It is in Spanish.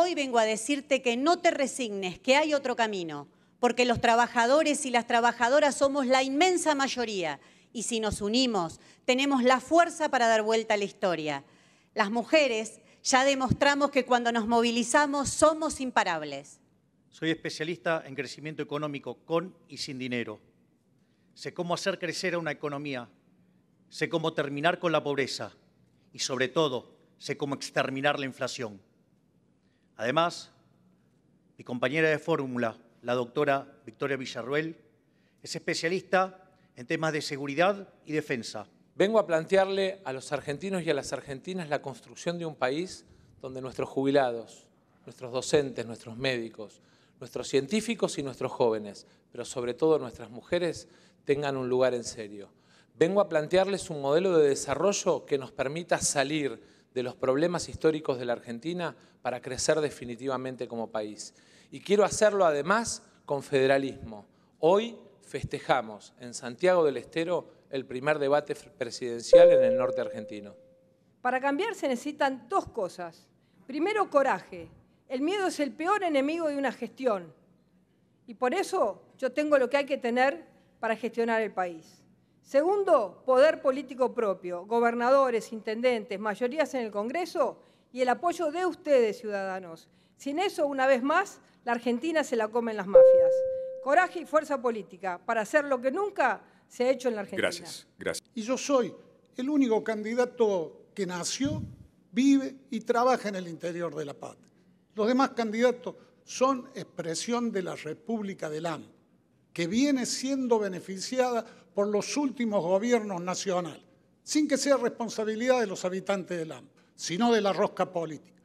Hoy vengo a decirte que no te resignes, que hay otro camino, porque los trabajadores y las trabajadoras somos la inmensa mayoría y si nos unimos tenemos la fuerza para dar vuelta a la historia. Las mujeres ya demostramos que cuando nos movilizamos somos imparables. Soy especialista en crecimiento económico con y sin dinero. Sé cómo hacer crecer a una economía, sé cómo terminar con la pobreza y sobre todo sé cómo exterminar la inflación. Además, mi compañera de fórmula, la doctora Victoria Villarruel, es especialista en temas de seguridad y defensa. Vengo a plantearle a los argentinos y a las argentinas la construcción de un país donde nuestros jubilados, nuestros docentes, nuestros médicos, nuestros científicos y nuestros jóvenes, pero sobre todo nuestras mujeres, tengan un lugar en serio. Vengo a plantearles un modelo de desarrollo que nos permita salir de los problemas históricos de la Argentina para crecer definitivamente como país. Y quiero hacerlo además con federalismo. Hoy festejamos en Santiago del Estero el primer debate presidencial en el norte argentino. Para cambiar se necesitan dos cosas. Primero, coraje. El miedo es el peor enemigo de una gestión. Y por eso yo tengo lo que hay que tener para gestionar el país. Segundo, poder político propio, gobernadores, intendentes, mayorías en el Congreso y el apoyo de ustedes, ciudadanos. Sin eso, una vez más, la Argentina se la comen las mafias. Coraje y fuerza política para hacer lo que nunca se ha hecho en la Argentina. Gracias, gracias. Y yo soy el único candidato que nació, vive y trabaja en el interior de la patria. Los demás candidatos son expresión de la República del AM que viene siendo beneficiada por los últimos gobiernos nacionales, sin que sea responsabilidad de los habitantes del AMP, sino de la rosca política.